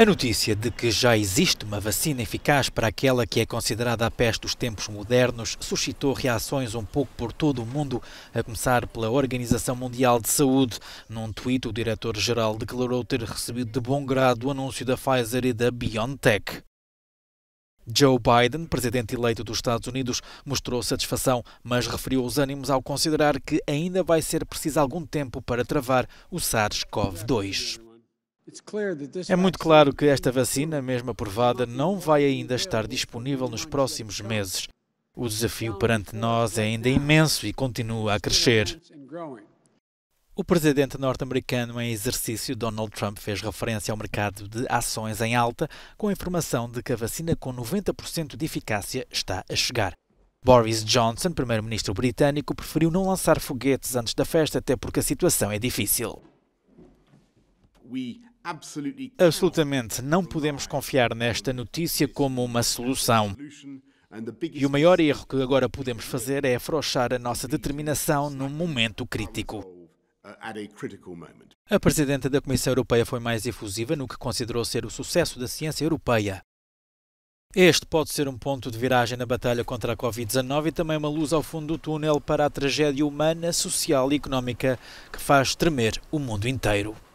A notícia de que já existe uma vacina eficaz para aquela que é considerada a peste dos tempos modernos suscitou reações um pouco por todo o mundo, a começar pela Organização Mundial de Saúde. Num tweet, o diretor-geral declarou ter recebido de bom grado o anúncio da Pfizer e da BioNTech. Joe Biden, presidente eleito dos Estados Unidos, mostrou satisfação, mas referiu os ânimos ao considerar que ainda vai ser preciso algum tempo para travar o SARS-CoV-2. É muito claro que esta vacina, mesmo aprovada, não vai ainda estar disponível nos próximos meses. O desafio perante nós é ainda imenso e continua a crescer. O presidente norte-americano em exercício, Donald Trump, fez referência ao mercado de ações em alta, com a informação de que a vacina com 90% de eficácia está a chegar. Boris Johnson, primeiro-ministro britânico, preferiu não lançar foguetes antes da festa, até porque a situação é difícil. Absolutamente não podemos confiar nesta notícia como uma solução. E o maior erro que agora podemos fazer é afrouxar a nossa determinação num momento crítico. Uh, a Presidenta da Comissão Europeia foi mais efusiva no que considerou ser o sucesso da ciência europeia. Este pode ser um ponto de viragem na batalha contra a Covid-19 e também uma luz ao fundo do túnel para a tragédia humana, social e económica que faz tremer o mundo inteiro.